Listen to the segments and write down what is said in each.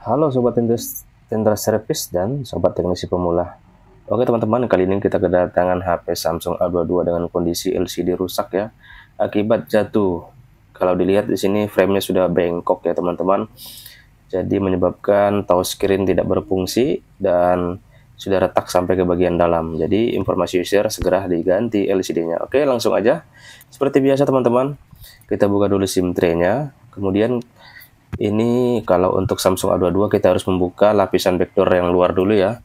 Halo Sobat Tender Service dan Sobat Teknisi Pemula. Oke teman-teman, kali ini kita kedatangan HP Samsung A22 dengan kondisi LCD rusak ya, akibat jatuh. Kalau dilihat di sini framenya sudah bengkok ya teman-teman. Jadi menyebabkan touchscreen tidak berfungsi dan sudah retak sampai ke bagian dalam. Jadi informasi user segera diganti LCD-nya. Oke langsung aja, seperti biasa teman-teman, kita buka dulu SIM tray-nya, kemudian ini kalau untuk Samsung A22 kita harus membuka lapisan backdoor yang luar dulu ya.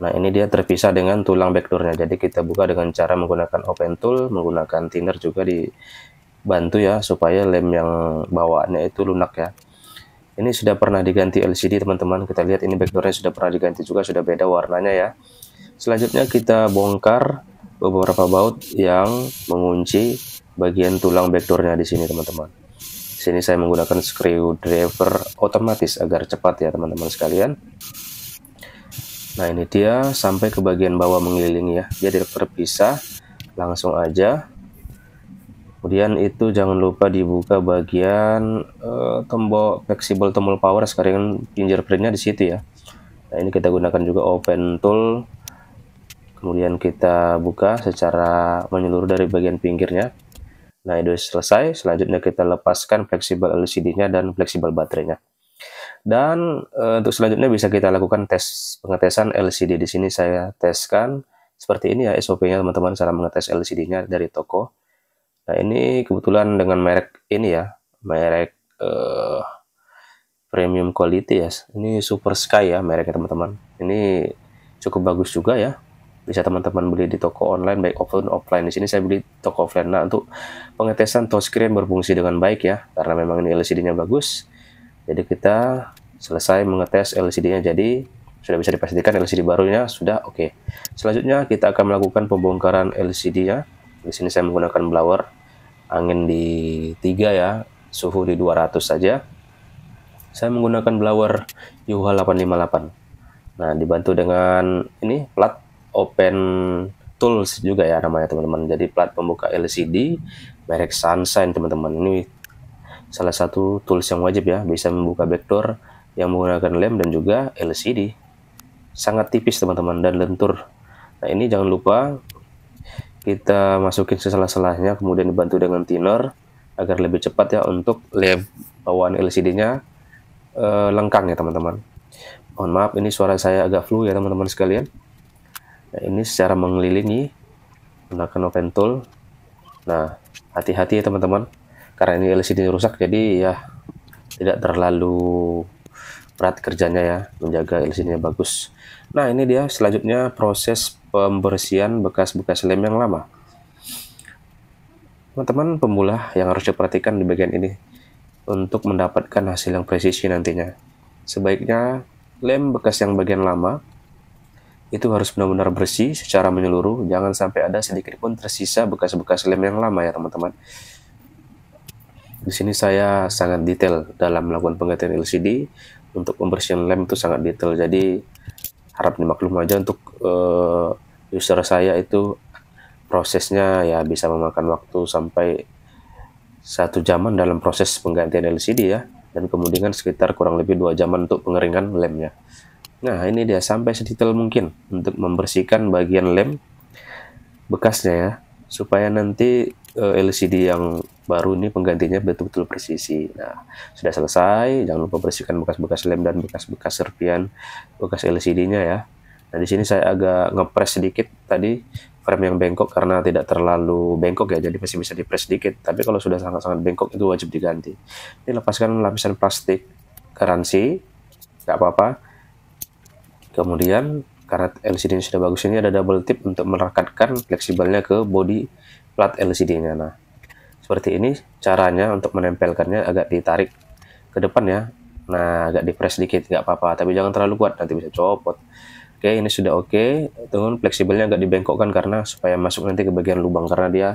Nah, ini dia terpisah dengan tulang backdoornya. Jadi kita buka dengan cara menggunakan open tool, menggunakan thinner juga dibantu ya supaya lem yang bawaannya itu lunak ya. Ini sudah pernah diganti LCD teman-teman. Kita lihat ini backdoornya sudah pernah diganti juga, sudah beda warnanya ya. Selanjutnya kita bongkar beberapa baut yang mengunci bagian tulang backdoornya di sini teman-teman sini saya menggunakan screwdriver otomatis agar cepat ya teman-teman sekalian nah ini dia sampai ke bagian bawah mengelilingi ya jadi terpisah langsung aja kemudian itu jangan lupa dibuka bagian uh, tombol fleksibel tombol power sekarang fingerprintnya di situ ya nah ini kita gunakan juga open tool kemudian kita buka secara menyeluruh dari bagian pinggirnya Nah, itu selesai. Selanjutnya kita lepaskan fleksibel LCD-nya dan fleksibel baterainya. Dan e, untuk selanjutnya bisa kita lakukan tes pengetesan LCD. Di sini saya teskan seperti ini ya SOP-nya teman-teman cara mengetes LCD-nya dari toko. Nah, ini kebetulan dengan merek ini ya, merek e, premium quality ya. Ini Super Sky ya mereknya teman-teman. Ini cukup bagus juga ya bisa teman-teman beli di toko online baik offline offline di sini saya beli toko offline nah untuk pengetesan touchscreen berfungsi dengan baik ya karena memang ini LCD-nya bagus jadi kita selesai mengetes LCD-nya jadi sudah bisa dipastikan LCD barunya sudah oke okay. selanjutnya kita akan melakukan pembongkaran LCD-nya di sini saya menggunakan blower angin di 3 ya suhu di 200 saja saya menggunakan blower UH858 nah dibantu dengan ini plat open tools juga ya namanya teman-teman. Jadi plat pembuka LCD merek Sunshine teman-teman. Ini salah satu tools yang wajib ya, bisa membuka backdoor yang menggunakan lem dan juga LCD. Sangat tipis teman-teman dan lentur. Nah, ini jangan lupa kita masukin sesalah-salahnya kemudian dibantu dengan thinner agar lebih cepat ya untuk lem bawaan LCD-nya eh, lengkang ya teman-teman. Mohon maaf ini suara saya agak flu ya teman-teman sekalian. Nah, ini secara mengelilingi menggunakan open tool. Nah, hati-hati ya teman-teman. Karena ini LCD rusak jadi ya tidak terlalu berat kerjanya ya menjaga LCD-nya bagus. Nah, ini dia selanjutnya proses pembersihan bekas-bekas lem yang lama. Teman-teman pemula yang harus diperhatikan di bagian ini untuk mendapatkan hasil yang presisi nantinya. Sebaiknya lem bekas yang bagian lama itu harus benar-benar bersih secara menyeluruh jangan sampai ada sedikit pun tersisa bekas-bekas lem yang lama ya teman-teman di sini saya sangat detail dalam melakukan penggantian LCD untuk pembersihan lem itu sangat detail jadi harap dimaklum aja untuk uh, user saya itu prosesnya ya bisa memakan waktu sampai satu jaman dalam proses penggantian LCD ya dan kemudian sekitar kurang lebih dua jaman untuk pengeringan lemnya Nah, ini dia sampai sedetail mungkin untuk membersihkan bagian lem bekasnya ya, supaya nanti eh, LCD yang baru ini penggantinya betul-betul presisi. Nah, sudah selesai, jangan lupa bersihkan bekas-bekas lem dan bekas-bekas serpian bekas LCD-nya ya. Nah, di sini saya agak ngepres sedikit tadi frame yang bengkok karena tidak terlalu bengkok ya, jadi masih bisa dipres sedikit. Tapi kalau sudah sangat-sangat bengkok itu wajib diganti. Ini lepaskan lapisan plastik garansi, nggak apa-apa Kemudian karena LCD-nya sudah bagus ini ada double tip untuk merekatkan fleksibelnya ke body plat LCD-nya. Nah, seperti ini caranya untuk menempelkannya agak ditarik ke depan ya. Nah, agak dipres dikit nggak apa-apa, tapi jangan terlalu kuat nanti bisa copot. Oke, ini sudah oke. Tunggu fleksibelnya agak dibengkokkan karena supaya masuk nanti ke bagian lubang karena dia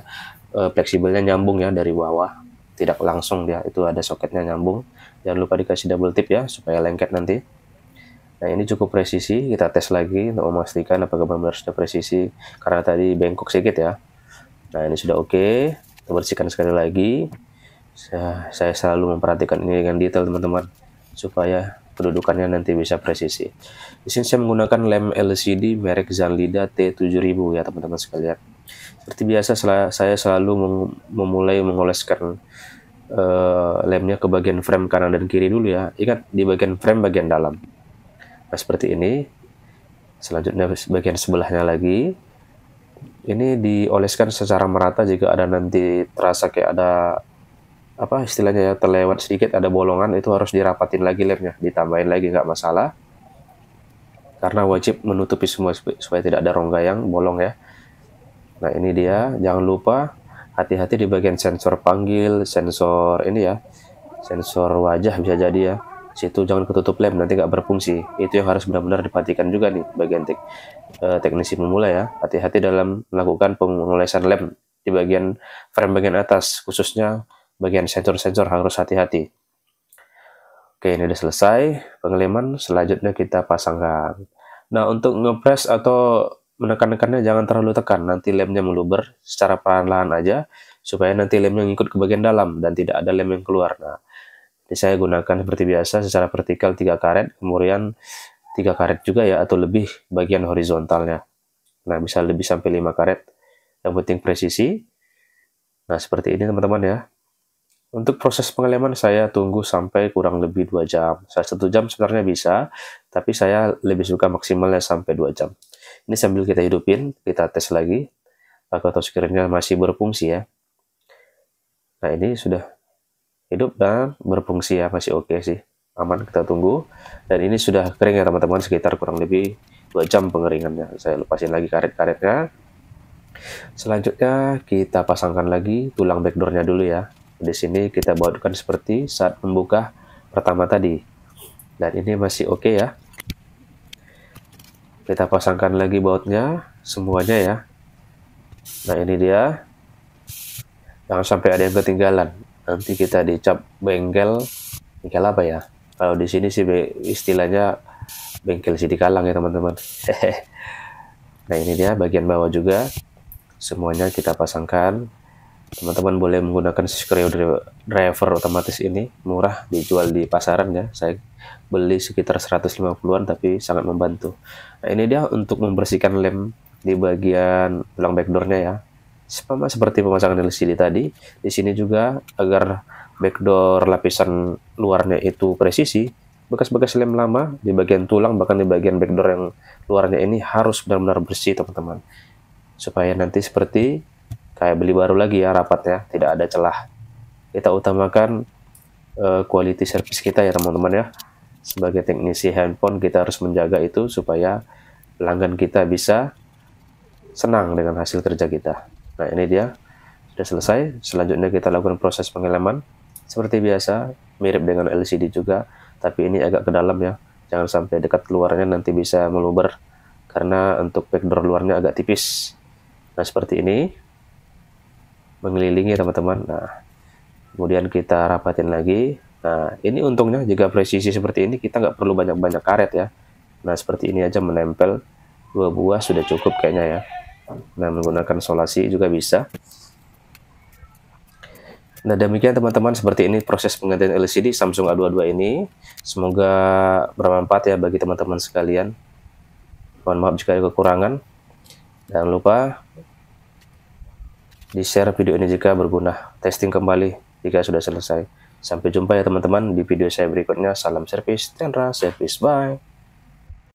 e, fleksibelnya nyambung ya dari bawah. Tidak langsung dia itu ada soketnya nyambung. Jangan lupa dikasih double tip ya supaya lengket nanti. Nah ini cukup presisi, kita tes lagi untuk memastikan apakah benar-benar sudah presisi karena tadi bengkok sedikit ya. Nah ini sudah oke, okay. kita bersihkan sekali lagi. Saya, selalu memperhatikan ini dengan detail teman-teman supaya kedudukannya nanti bisa presisi. Di sini saya menggunakan lem LCD merek Zanlida T7000 ya teman-teman sekalian. Seperti biasa saya selalu memulai mengoleskan eh, lemnya ke bagian frame kanan dan kiri dulu ya. Ingat di bagian frame bagian dalam seperti ini selanjutnya bagian sebelahnya lagi ini dioleskan secara merata jika ada nanti terasa kayak ada apa istilahnya ya terlewat sedikit ada bolongan itu harus dirapatin lagi lemnya ditambahin lagi nggak masalah karena wajib menutupi semua supaya tidak ada rongga yang bolong ya nah ini dia jangan lupa hati-hati di bagian sensor panggil sensor ini ya sensor wajah bisa jadi ya situ jangan ketutup lem nanti nggak berfungsi itu yang harus benar-benar diperhatikan juga nih bagian tek, eh, teknisi pemula ya hati-hati dalam melakukan pengolesan lem di bagian frame bagian atas khususnya bagian sensor-sensor harus hati-hati oke ini sudah selesai pengeleman selanjutnya kita pasangkan nah untuk ngepres atau menekan-nekannya jangan terlalu tekan nanti lemnya meluber secara perlahan-lahan aja supaya nanti lemnya ngikut ke bagian dalam dan tidak ada lem yang keluar nah jadi saya gunakan seperti biasa secara vertikal 3 karet, kemudian 3 karet juga ya atau lebih bagian horizontalnya. Nah, bisa lebih sampai 5 karet. Yang penting presisi. Nah, seperti ini teman-teman ya. Untuk proses pengeleman saya tunggu sampai kurang lebih 2 jam. Saya satu jam sebenarnya bisa, tapi saya lebih suka maksimalnya sampai 2 jam. Ini sambil kita hidupin, kita tes lagi. Apakah touchscreen-nya masih berfungsi ya. Nah, ini sudah hidup dan berfungsi ya masih oke okay sih aman kita tunggu dan ini sudah kering ya teman-teman sekitar kurang lebih dua jam pengeringannya saya lepasin lagi karet-karetnya selanjutnya kita pasangkan lagi tulang backdoornya dulu ya di sini kita bautkan seperti saat membuka pertama tadi dan ini masih oke okay ya kita pasangkan lagi bautnya semuanya ya nah ini dia jangan sampai ada yang ketinggalan nanti kita dicap bengkel bengkel apa ya kalau di sini sih istilahnya bengkel sidik kalang ya teman-teman nah ini dia bagian bawah juga semuanya kita pasangkan teman-teman boleh menggunakan screwdriver otomatis ini murah dijual di pasaran ya saya beli sekitar 150-an tapi sangat membantu nah ini dia untuk membersihkan lem di bagian tulang backdoornya ya sama seperti pemasangan LCD tadi, di sini juga agar backdoor lapisan luarnya itu presisi, bekas-bekas lem lama di bagian tulang bahkan di bagian backdoor yang luarnya ini harus benar-benar bersih teman-teman supaya nanti seperti kayak beli baru lagi ya rapatnya tidak ada celah kita utamakan uh, quality service kita ya teman-teman ya sebagai teknisi handphone kita harus menjaga itu supaya pelanggan kita bisa senang dengan hasil kerja kita nah ini dia sudah selesai selanjutnya kita lakukan proses pengeleman seperti biasa mirip dengan LCD juga tapi ini agak ke dalam ya jangan sampai dekat keluarnya nanti bisa meluber karena untuk backdoor luarnya agak tipis nah seperti ini mengelilingi teman-teman nah kemudian kita rapatin lagi nah ini untungnya jika presisi seperti ini kita nggak perlu banyak-banyak karet ya nah seperti ini aja menempel dua buah sudah cukup kayaknya ya Nah, menggunakan solasi juga bisa. Nah, demikian teman-teman, seperti ini proses penggantian LCD Samsung A22 ini. Semoga bermanfaat ya bagi teman-teman sekalian. Mohon maaf jika ada kekurangan. Jangan lupa di-share video ini jika berguna. Testing kembali jika sudah selesai. Sampai jumpa ya teman-teman di video saya berikutnya. Salam service, Tenra, service, bye.